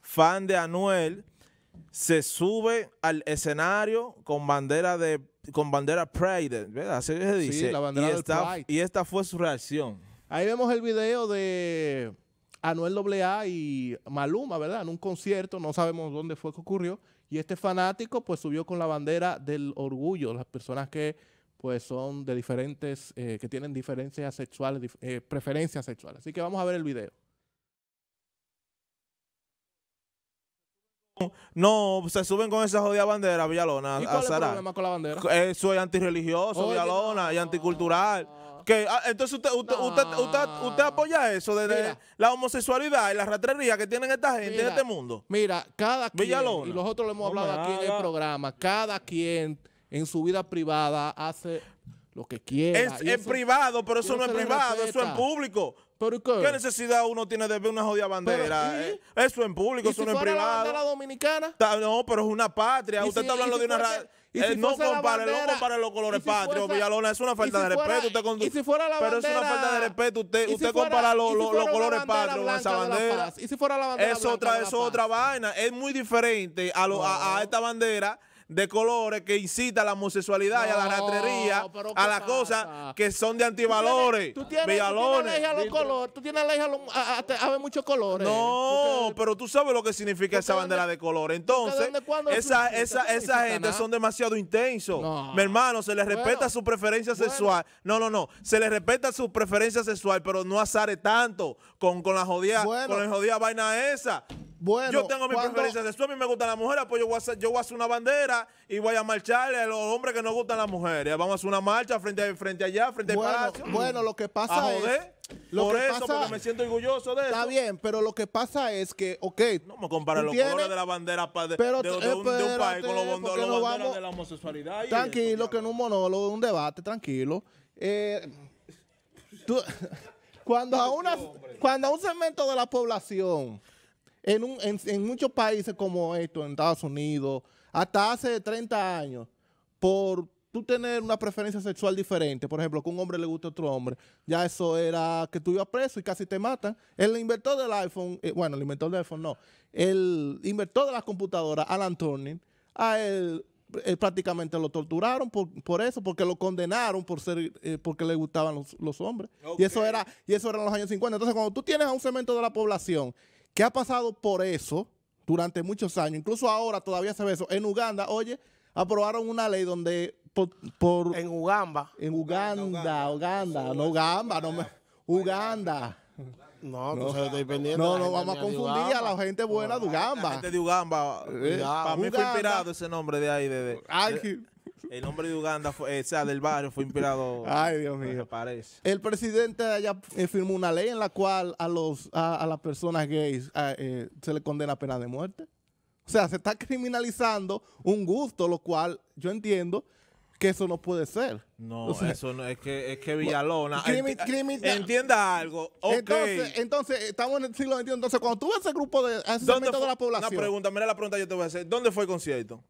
fan de Anuel, se sube al escenario con bandera de con bandera Pride, ¿verdad? la bandera y, del esta, Pride. y esta fue su reacción. Ahí vemos el video de Anuel AA y Maluma, ¿verdad? En un concierto, no sabemos dónde fue que ocurrió. Y este fanático pues subió con la bandera del orgullo, las personas que pues son de diferentes, eh, que tienen diferencias sexuales, eh, preferencias sexuales. Así que vamos a ver el video. no, se suben con esa jodida bandera, Villalona. ¿Y cuál es el problema con la bandera? Eh, soy antirreligioso, Villalona, y anticultural. Que, ah, entonces usted usted, usted, apoya eso desde la homosexualidad y la ratrería que tienen esta gente en este mundo. Mira, cada quien, y nosotros lo hemos hablado aquí en el programa, cada quien en su vida privada hace lo que quiera. Es, privado, pero eso no es privado, eso es público. qué? necesidad uno tiene de ver una jodida bandera? Eh, eso en público, eso no es privado. la bandera dominicana? no, pero es una patria. Usted está hablando de una... Eh, no compare, los colores patrios, Villalona. Es una falta de respeto. Usted Pero es una falta de respeto. Usted, usted compara los colores patrios con esa bandera. Y si fuera la bandera. Es otra, es otra vaina. Es muy diferente a esta bandera de colores que incita a la homosexualidad y a la ratrería, a las cosas que son de antivalores. Tú tienes, Villalones. a los colores, tú tienes a, los, muchos colores. No, pero tú sabes lo que significa esa bandera de colores. Entonces, esa, esa, esa gente son demasiado intensos. Mi hermano, se les respeta su preferencia sexual. No, no, no. Se les respeta su preferencia sexual, pero no azare tanto con, con la jodida, con la jodida vaina esa. Bueno, yo tengo mi preferencias preferencia sexual, a mí me gustan las mujeres, pues yo voy, a hacer, una bandera y voy a marcharle a los hombres que no gustan las mujeres. Vamos a hacer una marcha frente, a, frente allá, frente al palacio. Bueno, lo que pasa es... Por que eso, porque me siento orgulloso de eso. Está bien, pero lo que pasa es que, ok. No me compara los colores de la bandera de, un, país con los, de la homosexualidad. Tranquilo, que en un monólogo, un debate, tranquilo. Eh, cuando, a cuando a un segmento de la población en, muchos países como esto, en Estados Unidos, hasta hace 30 años, por tú tener una preferencia sexual diferente, por ejemplo, que un hombre le guste a otro hombre, ya eso era que tú ibas preso y casi te matan. El inventor del iPhone, eh, bueno, el inventor del iPhone no, el inventor de las computadoras, Alan Turing, a él, prácticamente lo torturaron por, eso, porque lo condenaron por ser, eh, porque le gustaban los, hombres. Y eso era, y eso en los años 50. Entonces, cuando tú tienes a un segmento de la población ¿Qué ha pasado por eso durante muchos años. Incluso ahora todavía se ve eso. En Uganda, oye, aprobaron una ley donde por... en Uganda. En Uganda, Uganda, no Uganda, no me... Uganda. No, no, se estoy No, no, vamos a confundir a la gente buena de Ugamba. La gente de Ugamba. Eh, para mí fue inspirado ese nombre de ahí. De, el nombre de Uganda, fue, eh, o sea, del barrio, fue inspirado. Ay, Dios mío. Parece. El presidente allá eh, firmó una ley en la cual a los a, las personas gays ah, eh, se le condena pena de muerte. O sea, se está criminalizando un gusto, lo cual yo entiendo que eso no puede ser. No, eso no, es que, es que Villalona. entienda algo. Entonces, entonces, estamos en el siglo XXI. Entonces, cuando tú ese grupo de, ¿dónde de la población. Una pregunta, mira la pregunta que yo te voy a hacer. ¿Dónde fue el concierto?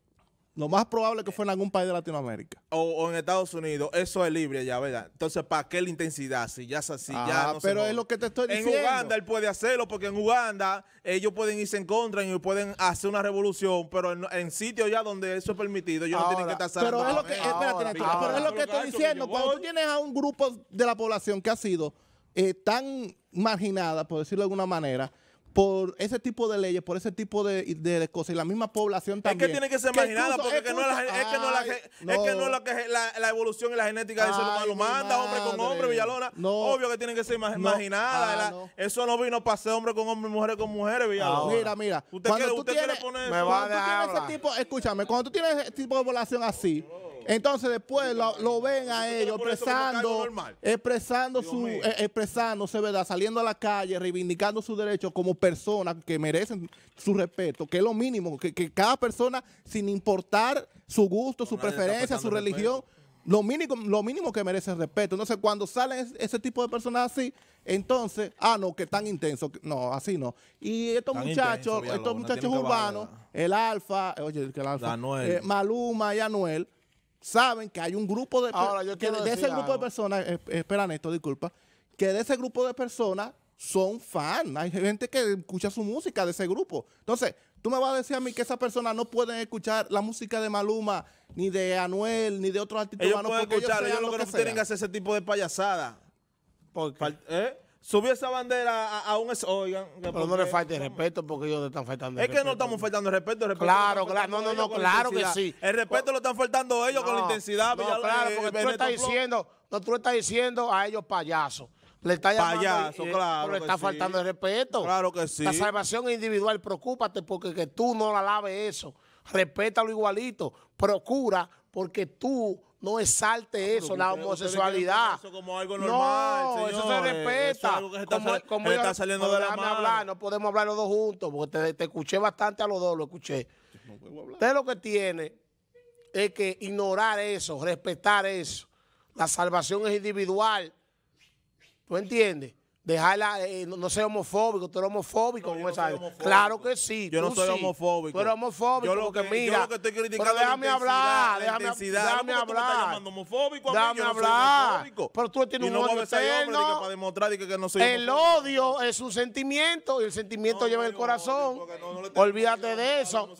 Lo más probable que fue en algún país de Latinoamérica. O, en Estados Unidos. Eso es libre ya, ¿verdad? Entonces, ¿para qué la intensidad? Si ya es así, ya ah, no pero es lo que te estoy diciendo. En Uganda él puede hacerlo porque en Uganda ellos pueden irse en contra y pueden hacer una revolución, pero en, sitios ya donde eso es permitido, ellos no tienen que estar Pero es lo que, eh, pero es lo que estoy diciendo. Cuando tú tienes a un grupo de la población que ha sido eh, tan marginada, por decirlo de alguna manera, por ese tipo de leyes, por ese tipo de, de cosas y la misma población también. Es que tiene que ser imaginada, porque es que, no es, que la, es que no la, la, evolución y la genética de ser lo manda, hombre con hombre, Villalona. No. Obvio que tiene que ser imaginada. Ah, eso no vino para ser hombre con hombre, mujeres con mujeres, Villalona. Ah, mira, mira. Usted cuando quiere, tú tienes, poner... Me tipo, escúchame, cuando tú tienes ese tipo de población así, entonces después lo, ven a ellos expresando, expresando su, eh, expresándose, ¿verdad? Saliendo a la calle, reivindicando su derecho como personas que merecen su respeto, que es lo mínimo, que, cada persona, sin importar su gusto, su preferencia, su religión, lo mínimo, lo mínimo que merece respeto. Entonces, cuando salen ese tipo de personas así, entonces, ah, no, que tan intenso. No, así no. Y estos muchachos, estos muchachos urbanos, el Alfa, oye, que el Alfa, eh, Maluma y Anuel, saben que hay un grupo de de, ese grupo de personas, eh, eh, esperan esto, disculpa, que de ese grupo de personas son fan. Hay gente que escucha su música de ese grupo. Entonces, tú me vas a decir a mí que esas personas no pueden escuchar la música de Maluma, ni de Anuel, ni de otros artistas. Ellos pueden escuchar, ellos lo que no tienen que hacer ese tipo de payasada. Porque, ¿Eh? subió esa bandera a, un... Oigan, Pero no le falta el respeto porque ellos le están faltando el Es que no estamos faltando el respeto. claro, claro, no, no, no, claro que sí. El respeto lo están faltando ellos con la intensidad. No, claro, eh, porque tú le estás diciendo, no, tú estás diciendo a ellos payasos. Le eh, está llamando Payaso, claro. Le está faltando el respeto. Claro que sí. La salvación individual, preocúpate porque que tú no la laves eso. Respétalo igualito. Procura porque tú no exalte ah, eso, la homosexualidad. Eso como algo normal, no, eso se respeta. Eso que saliendo de la Hablar, no podemos hablar los dos juntos, porque te, escuché bastante a los dos, lo escuché. Usted lo que tiene es que ignorar eso, respetar eso. La salvación es individual. ¿Tú entiendes? dejarla, eh, no, ser homofóbico, tú eres homofóbico, no, no homofóbico, Claro que sí. Yo no soy homofóbico. Tú eres homofóbico, yo lo que, mira. Yo lo que estoy criticando déjame hablar, déjame, déjame hablar. homofóbico, déjame hablar. pero tú tienes un odio para demostrar que, no soy El odio es un sentimiento y el sentimiento lleva el corazón. Olvídate de eso.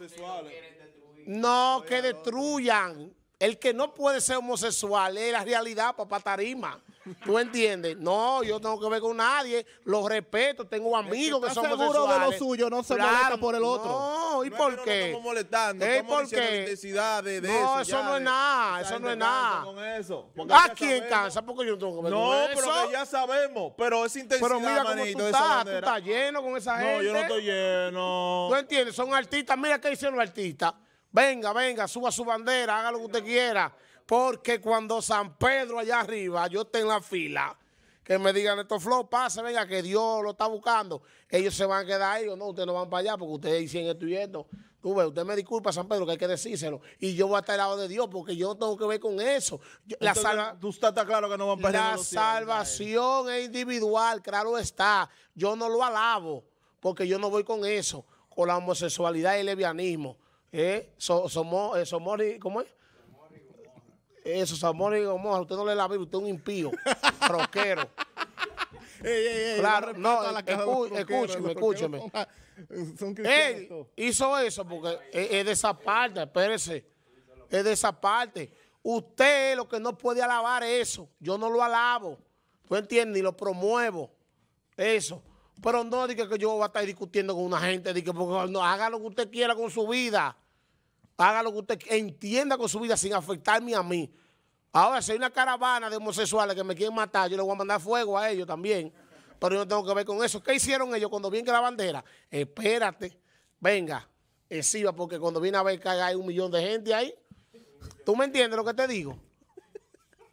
No, que destruyan. El que no puede ser homosexual es la realidad, papá Tarima. ¿Tú entiendes? No, yo tengo que ver con nadie. Los respeto, tengo amigos que, son seguro de lo suyo, no se molesta por el otro. No, ¿y por qué? No molestando, ¿Eh? ¿por qué? De, no, eso, no es nada, eso no es nada. Con eso, ¿A quién cansa? Porque yo no tengo que ver no, con eso. No, pero ya sabemos, pero es intensidad, Pero mira cómo tú estás, tú estás lleno con esa gente. No, yo no estoy lleno. ¿Tú entiendes? Son artistas, mira qué dicen los artistas. Venga, venga, suba su bandera, haga lo que usted quiera. Porque cuando San Pedro allá arriba, yo esté en la fila, que me digan esto, Flo, pase, venga, que Dios lo está buscando. Ellos se van a quedar ahí, o no, ustedes no van para allá porque ustedes dicen esto y Tú ves, usted me disculpa, San Pedro, que hay que decírselo. Y yo voy a estar al lado de Dios porque yo no tengo que ver con eso. la tú estás claro que no van para allá. La salvación es individual, claro está. Yo no lo alabo porque yo no voy con eso, con la homosexualidad y el lesbianismo. ¿Eh? somos, eh, somos, ¿cómo es? Eso, Salmón y Gomorra, usted no le la Biblia, usted es un impío, roquero. claro, no, escúcheme, escúcheme. Él hizo eso porque es, de esa parte, espérese. Es de esa parte. Usted lo que no puede alabar eso. Yo no lo alabo. ¿Tú entiendes? Y lo promuevo. Eso. Pero no diga que yo voy a estar discutiendo con una gente. Diga, porque no, haga lo que usted quiera con su vida haga lo que usted entienda con su vida sin afectarme a mí. Ahora, si hay una caravana de homosexuales que me quieren matar, yo le voy a mandar fuego a ellos también. Pero yo no tengo que ver con eso. ¿Qué hicieron ellos cuando vienen la bandera? Espérate, venga, exhiba, porque cuando viene a ver que hay un millón de gente ahí. ¿Tú me entiendes lo que te digo?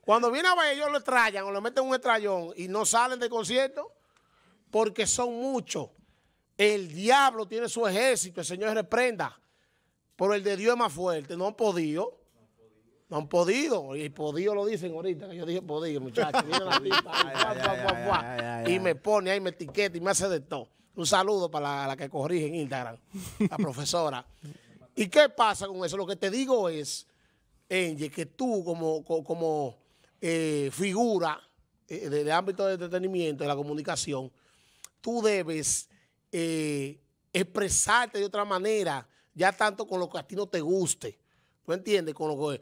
Cuando viene a ver, ellos lo estrellan o le meten un estrellón y no salen del concierto porque son muchos. El diablo tiene su ejército, el Señor reprenda por el de Dios es más fuerte. No han podido. No han podido. Y podido lo dicen ahorita, yo dije podido, muchachos. y me pone ahí, me etiqueta y me hace de todo. Un saludo para la, que corrige en Instagram, la profesora. ¿Y qué pasa con eso? Lo que te digo es, Enge, que tú como, como eh, figura eh, de del ámbito de entretenimiento, de la comunicación, tú debes eh, expresarte de otra manera ya tanto con lo que a ti no te guste. ¿Tú entiendes? Con lo que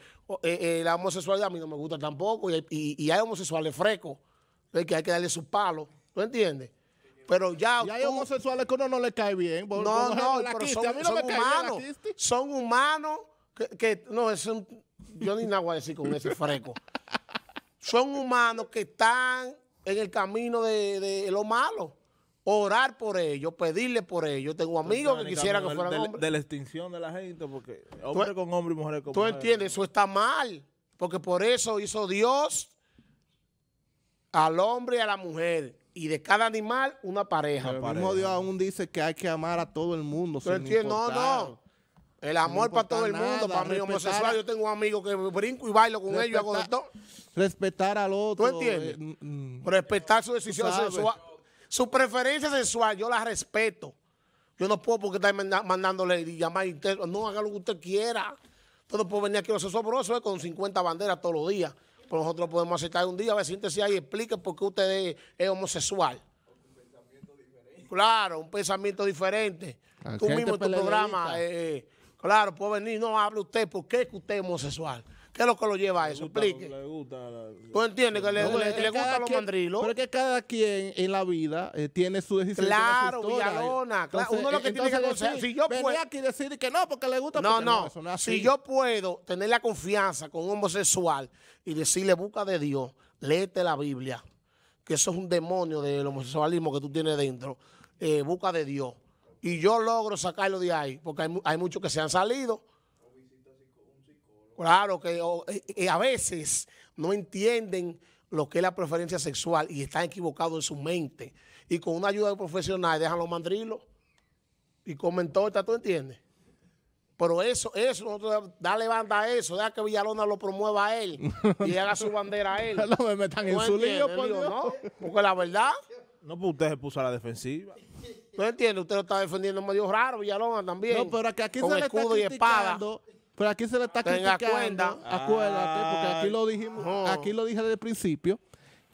eh, eh, la homosexualidad a mí no me gusta tampoco. Y, hay homosexuales frescos, eh, que hay que darle sus palos. ¿Tú entiendes? Pero ya. Y hay homosexuales que uno no le cae bien. No, no, son, humanos. son humanos que, no, es un, yo ni nada voy a decir con ese fresco. son humanos que están en el camino de lo malo orar por ellos, pedirle por ellos. Tengo amigos que quisieran que fueran de, De la extinción de la gente, porque hombre e- con hombre y mujer con mujer. Tú entiendes, eso está mal, porque por eso hizo Dios al hombre y a la mujer. Y de cada animal, una pareja. el mismo Dios aún dice que hay que amar a todo el mundo. ¿Tú entiendes? No, no. El amor para todo el mundo, para mí homosexual. Yo tengo un amigo que brinco y bailo con ellos, hago de todo. Respetar al otro. ¿Tú entiendes? Eh, mm, mm. respetar su decisión sexual. Su preferencia sexual yo la respeto. Yo no puedo porque está mandándole y llamar no haga lo que usted quiera. Usted no puede venir aquí a los sobrosos eh, con 50 banderas todos los días. nosotros podemos aceptar un día, a ver, siéntese ahí y explique por qué usted es, homosexual. Claro, un pensamiento diferente. Tú mismo en pues tu programa... Claro, puede venir, no hable usted, ¿por qué que usted es homosexual? ¿Qué es lo que lo lleva a eso? Explique. Le gusta ¿Tú entiendes que le, gusta los mandrilos? Pero cada quien en la vida eh, tiene su decisión. Claro, su eh. Villalona. claro. Uno lo que tiene que decir, si yo puedo. aquí decir que no, porque le gusta. No, no. no si yo puedo tener la confianza con un homosexual y decirle, busca de Dios, léete la Biblia, que eso es un demonio del homosexualismo que tú tienes dentro, eh, busca de Dios y yo logro sacarlo de ahí, porque hay, hay muchos que se han salido. Claro que eh, eh, a veces no entienden lo que es la preferencia sexual y están equivocados en su mente. Y con una ayuda de profesional dejan los mandrilos y comentó, está ¿tú entiendes? Pero eso, eso, nosotros, dale banda a eso, deja que Villalona lo promueva a él y haga su bandera a él. no me metan en su lío, porque la verdad... No, pues usted se puso a la defensiva. ¿No entiende? Usted lo está defendiendo medio raro, Villalona también. No, pero aquí, se le está y espada. Pero aquí se le está Acuérdate, porque aquí lo dijimos, ah. aquí lo dije desde el principio,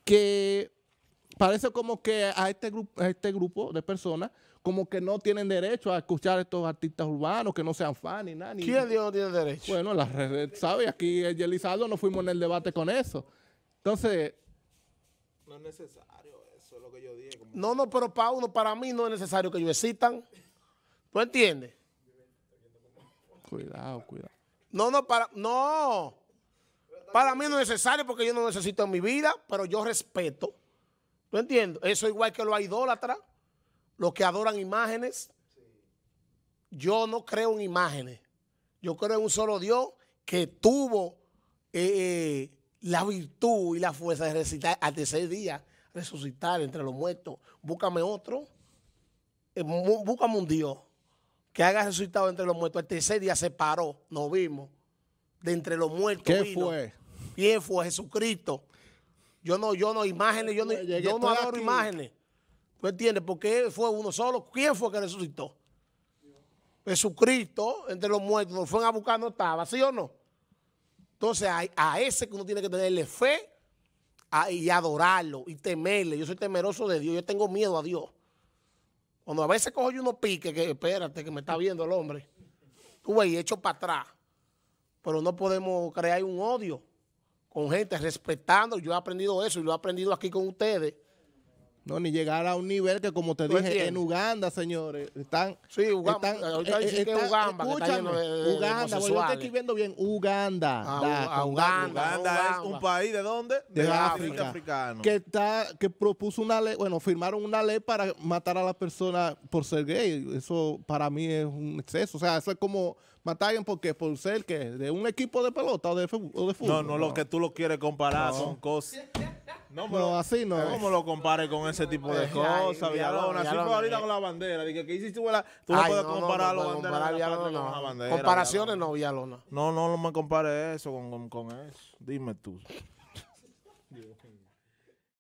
que parece como que a este grupo, este grupo de personas como que no tienen derecho a escuchar a estos artistas urbanos que no sean fan ni nada. ¿Quién Dios no tiene derecho? Bueno, las redes, ¿sabes? Aquí Yelizardo no fuimos en el debate con eso. Entonces. No es necesario. No, no, pero para uno, para mí no es necesario que yo existan. ¿Tú entiendes? Cuidado, cuidado. No, no, para, no. Para mí no es necesario porque yo no necesito en mi vida, pero yo respeto. ¿Tú entiendes? Eso igual que los idólatras, los que adoran imágenes. Yo no creo en imágenes. Yo creo en un solo Dios que tuvo eh, eh, la virtud y la fuerza de recitar hasta ese día resucitar entre los muertos. Búscame otro. Eh, búscame un Dios que haga resucitado entre los muertos. El tercer día se paró, nos vimos. De entre los muertos. ¿Qué fue? ¿Quién fue? Jesucristo. Yo no, yo no, imágenes, yo no, adoro imágenes. ¿Tú entiendes? Porque fue uno solo. ¿Quién fue que resucitó? Jesucristo, entre los muertos, Nos fueron a buscar, no estaba, ¿sí o no? Entonces, a, a ese que uno tiene que tenerle fe y adorarlo y temerle. Yo soy temeroso de Dios, yo tengo miedo a Dios. Cuando a veces cojo yo unos piques, que espérate, que me está viendo el hombre. Tú y hecho para atrás. Pero no podemos crear un odio con gente respetando. Yo he aprendido eso y lo he aprendido aquí con ustedes. No, ni llegar a un nivel que, como te dije, en Uganda, señores, están... Sí, Uganda. Están, que Uganda, bien, Uganda. Uganda, es un país, ¿de dónde? De, África, Que, está, que propuso una ley, bueno, firmaron una ley para matar a las persona por ser gay. Eso para mí es un exceso. O sea, eso es como matar a alguien porque por ser que de un equipo de pelota o de, fútbol. No, no, lo que tú lo quieres comparar son cosas... No, pero así no. ¿Cómo lo compare con ese tipo de cosas, Villalona? Así fue ahorita eh. con la bandera. Dije, ¿qué hiciste? Tú, la, tú no puedes comparar la bandera, con la bandera. Comparaciones no, Villalona. No, no, me compares eso con, con, con eso. Dime tú.